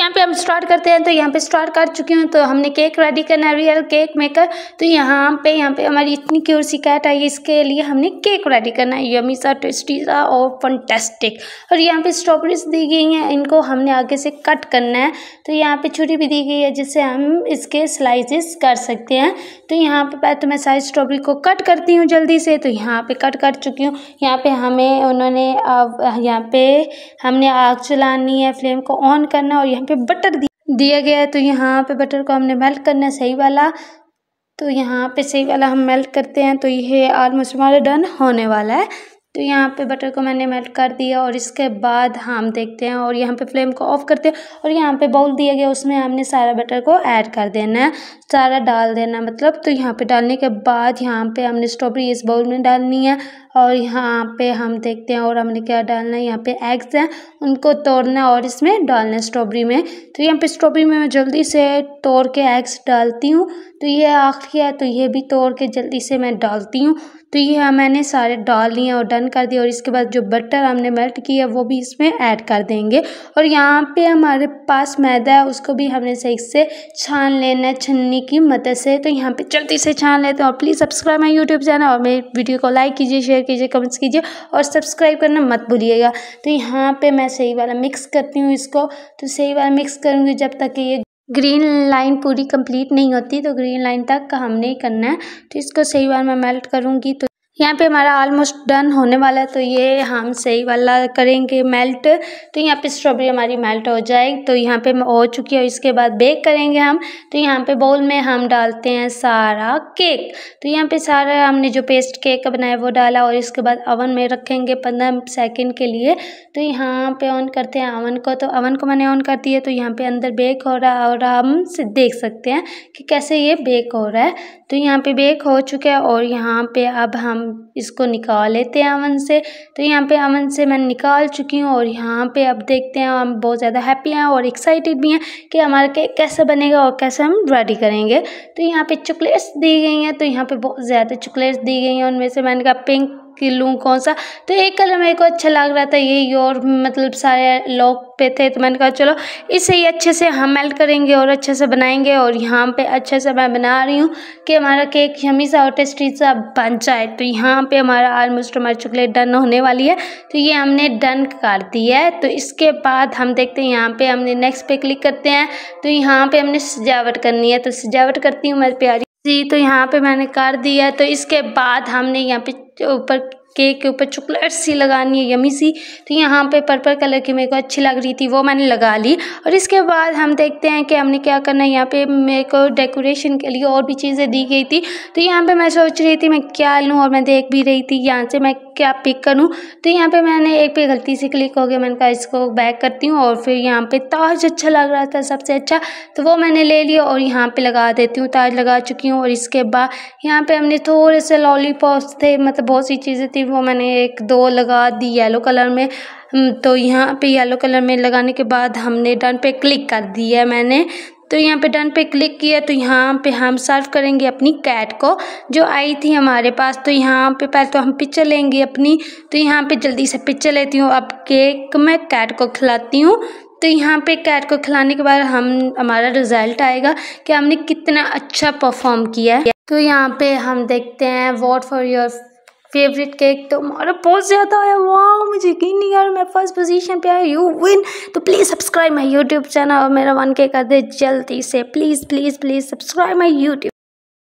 यहाँ पे हम स्टार्ट करते हैं तो यहाँ पे स्टार्ट कर चुकी हूँ तो हमने केक रेडी करना है रियल केक मेकर तो यहाँ पे यहाँ पे हमारी इतनी सी शिकायत आई इसके लिए हमने केक रेडी करना है यमी सा टेस्टी सा और फंटेस्टिक और यहाँ पे स्ट्रॉबेरीज दी गई हैं इनको हमने आगे से कट करना है तो यहाँ पे छुरी भी दी गई है जिससे हम इसके स्लाइसिस कर सकते हैं तो यहाँ पे तो मैं सारी स्ट्रॉबेरी को कट करती हूँ जल्दी से तो यहाँ पर कट कर चुकी हूँ यहाँ पर हमें उन्होंने यहाँ पर हमने आग चलानी है फ्लेम को ऑन करना और यहाँ पे बटर दिया गया है तो यहाँ पे बटर को हमने मेल्ट करना है सही वाला तो यहाँ पे सही वाला हम मेल्ट करते हैं तो ये आलमोस्ट हमारा डन होने वाला है तो यहाँ पे बटर को मैंने मेल्ट कर दिया और इसके बाद हम देखते हैं और यहाँ पे फ्लेम को ऑफ करते हैं और यहाँ पे बाउल दिया गया उसमें हमने सारा बटर को ऐड कर देना है सारा डाल देना मतलब तो यहाँ पे डालने के बाद यहाँ पे हमने स्ट्रॉबेरी इस बाउल में डालनी है और यहाँ पे हम देखते हैं और हमने क्या डालना है यहाँ पे एग्स हैं उनको तोड़ना और इसमें डालना है स्ट्रॉबेरी में तो यहाँ पे स्ट्रॉबेरी में मैं जल्दी से तोड़ के एग्स डालती हूँ तो ये आखिरी है तो ये भी तोड़ के जल्दी से मैं डालती हूँ तो ये मैंने सारे डाल लिए और डन कर दिया और इसके बाद जो बटर हमने मेल्ट किया वो भी इसमें ऐड कर देंगे और यहाँ पे हमारे पास मैदा है उसको भी हमने सही से छान लेना है छन्नी की मदद से तो यहाँ पे जल्दी से छान लेते हैं और please subscribe my YouTube channel और मेरी वीडियो को लाइक कीजिए शेयर शेयर कीजिए कमेंट्स कीजिए और सब्सक्राइब करना मत भूलिएगा तो यहाँ पे मैं सही वाला मिक्स करती हूँ इसको तो सही वाला मिक्स करूँगी जब तक कि ये ग्रीन लाइन पूरी कंप्लीट नहीं होती तो ग्रीन लाइन तक हमने करना है तो इसको सही बार मैं मेल्ट करूँगी तो यहाँ पे हमारा ऑलमोस्ट डन होने वाला है तो ये हम सही वाला करेंगे मेल्ट तो यहाँ पे स्ट्रॉबेरी हमारी मेल्ट हो जाएगी तो यहाँ पे हो चुकी है इसके बाद बेक करेंगे हम तो यहाँ पे बाउल में हम डालते हैं सारा केक तो यहाँ पे सारा हमने जो पेस्ट केक बनाया वो डाला और इसके बाद अवन में रखेंगे पंद्रह सेकेंड के लिए तो यहाँ पर ऑन करते हैं अवन को तो अवन को मैंने ऑन कर दिया तो यहाँ पर अंदर बेक हो रहा और हम देख सकते हैं कि कैसे ये बेक हो रहा है तो यहाँ पर बेक हो चुका है और यहाँ पर अब हम इसको निकाल लेते हैं अमन से तो यहाँ पे अमन से मैं निकाल चुकी हूँ और यहाँ पे अब देखते हैं हम बहुत ज़्यादा हैप्पी हैं और एक्साइटेड भी हैं कि हमारा केक कैसे बनेगा और कैसे हम रेडी करेंगे तो यहाँ पे चॉकलेट्स दी गई हैं तो यहाँ पे बहुत ज़्यादा चॉकलेट्स दी गई हैं उनमें से मैंने कहा पिंक कि लूँ कौन सा तो एक कलर मेरे को अच्छा लग रहा था यही और मतलब सारे लोग पे थे तो मैंने कहा चलो इसे ही अच्छे से हम मेल्ट करेंगे और अच्छे से बनाएंगे और यहाँ पे अच्छे से मैं बना रही हूँ कि हमारा केक यमी सा और टेस्टी सा बन जाए तो यहाँ पे हमारा आलमोस्ट हमारी चॉकलेट डन होने वाली है तो ये हमने डन कर दी है तो इसके बाद हम देखते हैं यहाँ पर हमने नेक्स्ट पे क्लिक करते हैं तो यहाँ पर हमने सजावट करनी है तो सजावट करती हूँ मेरी प्यारी जी तो यहाँ पे मैंने कर दिया तो इसके बाद हमने यहाँ पे ऊपर केक के ऊपर चॉकलेट सी लगानी है यमी सी तो यहाँ पे पर्पल कलर की मेरे को अच्छी लग रही थी वो मैंने लगा ली और इसके बाद हम देखते हैं कि हमने क्या करना है यहाँ पे मेरे को डेकोरेशन के लिए और भी चीज़ें दी गई थी तो यहाँ पे मैं सोच रही थी मैं क्या लूँ और मैं देख भी रही थी यहाँ से मैं क्या पिक करूँ तो यहाँ पे मैंने एक पे गलती से क्लिक हो गया मैंने कहा इसको बैक करती हूँ और फिर यहाँ पे ताज अच्छा लग रहा था सबसे अच्छा तो वो मैंने ले लिया और यहाँ पे लगा देती हूँ ताज लगा चुकी हूँ और इसके बाद यहाँ पे हमने थोड़े से लॉलीपॉप्स थे मतलब बहुत सी चीज़ें थी वो मैंने एक दो लगा दी येलो कलर में हम्म, तो यहाँ पे येलो कलर में लगाने के बाद हमने डन पे क्लिक कर दिया मैंने तो यहाँ पे डन पे क्लिक किया तो यहाँ पे हम सर्व करेंगे अपनी कैट को जो आई थी हमारे पास तो यहाँ पे पहले तो हम पिक्चर लेंगे अपनी तो यहाँ पे जल्दी से पिक्चर लेती हूँ अब केक मैं कैट को खिलाती हूँ तो यहाँ पे कैट को खिलाने के बाद हम हमारा रिज़ल्ट आएगा कि हमने कितना अच्छा परफॉर्म किया है तो यहाँ पे हम देखते हैं what for your favourite cake तो हमारा बहुत ज़्यादा है वाह मुझे यकीन नहीं यार मैं फर्स्ट पोजीशन पे आया यू विन तो please subscribe my YouTube channel और मेरा वन के कर दे जल्दी से please please please subscribe my YouTube